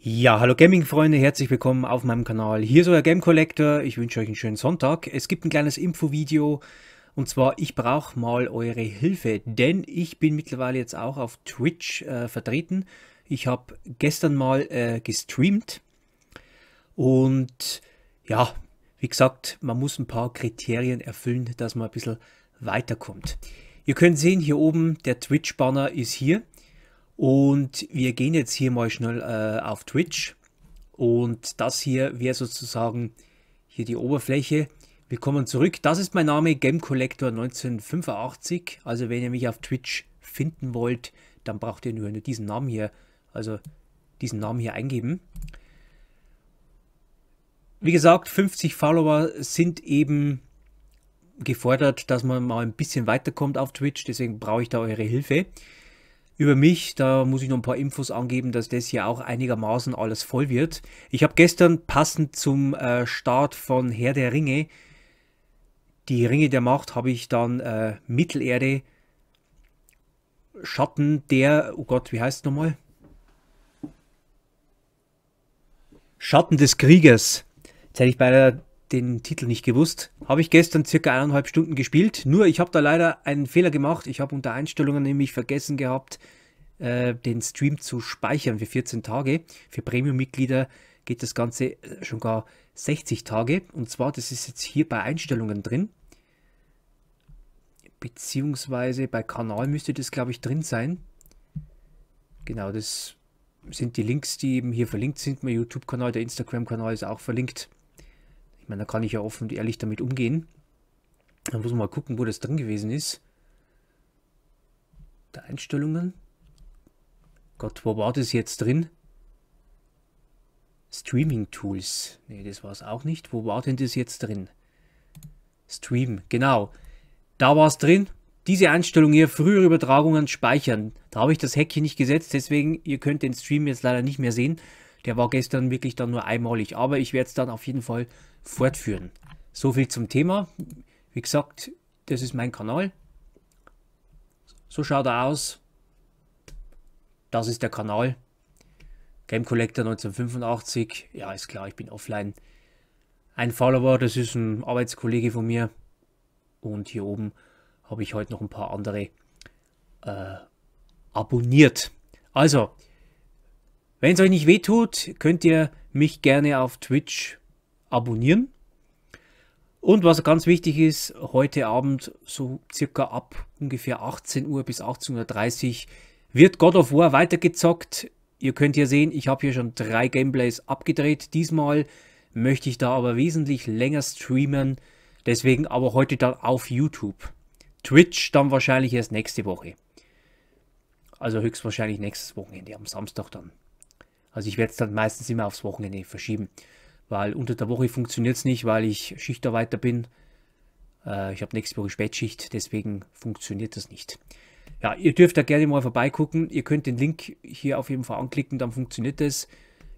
Ja, hallo Gaming-Freunde, herzlich willkommen auf meinem Kanal. Hier ist euer Game Collector, ich wünsche euch einen schönen Sonntag. Es gibt ein kleines Infovideo und zwar, ich brauche mal eure Hilfe, denn ich bin mittlerweile jetzt auch auf Twitch äh, vertreten. Ich habe gestern mal äh, gestreamt und ja, wie gesagt, man muss ein paar Kriterien erfüllen, dass man ein bisschen weiterkommt. Ihr könnt sehen, hier oben, der Twitch-Banner ist hier. Und wir gehen jetzt hier mal schnell äh, auf Twitch. Und das hier wäre sozusagen hier die Oberfläche. Wir kommen zurück. Das ist mein Name, Game Collector 1985. Also wenn ihr mich auf Twitch finden wollt, dann braucht ihr nur diesen Namen hier, also diesen Namen hier eingeben. Wie gesagt, 50 Follower sind eben gefordert, dass man mal ein bisschen weiterkommt auf Twitch. Deswegen brauche ich da eure Hilfe. Über mich, da muss ich noch ein paar Infos angeben, dass das hier auch einigermaßen alles voll wird. Ich habe gestern passend zum äh, Start von Herr der Ringe, die Ringe der Macht, habe ich dann äh, Mittelerde, Schatten der, oh Gott, wie heißt es nochmal? Schatten des Kriegers. Jetzt hätte ich der den Titel nicht gewusst. Habe ich gestern circa eineinhalb Stunden gespielt. Nur ich habe da leider einen Fehler gemacht. Ich habe unter Einstellungen nämlich vergessen gehabt, äh, den Stream zu speichern für 14 Tage. Für Premium-Mitglieder geht das Ganze äh, schon gar 60 Tage. Und zwar, das ist jetzt hier bei Einstellungen drin. Beziehungsweise bei Kanal müsste das, glaube ich, drin sein. Genau, das sind die Links, die eben hier verlinkt sind. Mein YouTube-Kanal, der Instagram-Kanal ist auch verlinkt. Ich meine, da kann ich ja offen und ehrlich damit umgehen. Da muss man mal gucken, wo das drin gewesen ist. Der Einstellungen. Gott, wo war das jetzt drin? Streaming Tools. Ne, das war es auch nicht. Wo war denn das jetzt drin? Stream, genau. Da war es drin. Diese Einstellung hier, frühere Übertragungen speichern. Da habe ich das Häkchen nicht gesetzt, deswegen, ihr könnt den Stream jetzt leider nicht mehr sehen. Der war gestern wirklich dann nur einmalig, aber ich werde es dann auf jeden Fall fortführen. So viel zum Thema. Wie gesagt, das ist mein Kanal. So schaut er aus. Das ist der Kanal. Game Collector 1985. Ja, ist klar, ich bin offline. Ein Follower, das ist ein Arbeitskollege von mir. Und hier oben habe ich heute noch ein paar andere äh, abonniert. Also, wenn es euch nicht wehtut, könnt ihr mich gerne auf Twitch abonnieren. Und was ganz wichtig ist, heute Abend so circa ab ungefähr 18 Uhr bis 18.30 Uhr wird God of War weitergezockt. Ihr könnt ja sehen, ich habe hier schon drei Gameplays abgedreht. Diesmal möchte ich da aber wesentlich länger streamen. Deswegen aber heute dann auf YouTube. Twitch dann wahrscheinlich erst nächste Woche. Also höchstwahrscheinlich nächstes Wochenende, am Samstag dann. Also ich werde es dann meistens immer aufs Wochenende verschieben, weil unter der Woche funktioniert es nicht, weil ich Schichtarbeiter bin. Äh, ich habe nächste Woche Spätschicht, deswegen funktioniert das nicht. Ja, ihr dürft da gerne mal vorbeigucken. Ihr könnt den Link hier auf jeden Fall anklicken, dann funktioniert das.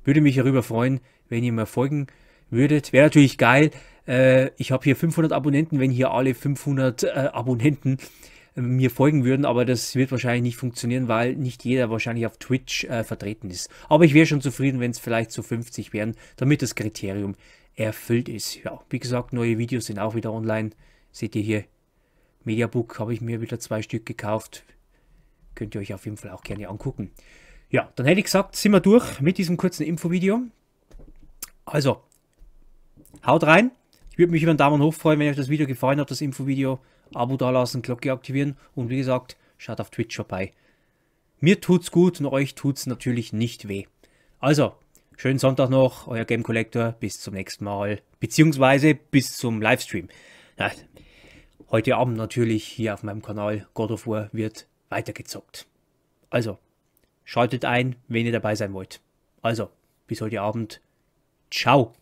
Würde mich darüber freuen, wenn ihr mir folgen würdet. Wäre natürlich geil. Äh, ich habe hier 500 Abonnenten, wenn hier alle 500 äh, Abonnenten mir folgen würden, aber das wird wahrscheinlich nicht funktionieren, weil nicht jeder wahrscheinlich auf Twitch äh, vertreten ist. Aber ich wäre schon zufrieden, wenn es vielleicht so 50 wären, damit das Kriterium erfüllt ist. Ja, wie gesagt, neue Videos sind auch wieder online. Seht ihr hier, Mediabook habe ich mir wieder zwei Stück gekauft. Könnt ihr euch auf jeden Fall auch gerne angucken. Ja, dann hätte ich gesagt, sind wir durch mit diesem kurzen Infovideo. Also, haut rein. Ich würde mich über einen Daumen hoch freuen, wenn euch das Video gefallen hat, das Infovideo. Abo dalassen, Glocke aktivieren und wie gesagt, schaut auf Twitch vorbei. Mir tut's gut und euch tut's natürlich nicht weh. Also, schönen Sonntag noch, euer Game Collector, bis zum nächsten Mal, beziehungsweise bis zum Livestream. Ja, heute Abend natürlich hier auf meinem Kanal God of War wird weitergezockt. Also, schaltet ein, wenn ihr dabei sein wollt. Also, bis heute Abend. Ciao.